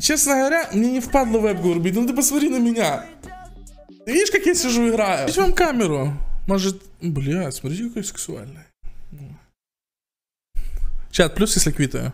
честно говоря, мне не впадло веб-гурбит. Ну ты посмотри на меня. Ты видишь, как я сижу играю? Дайте вам камеру. Может... Бля, смотрите, какой сексуальный. Чат, плюс, если квитаю.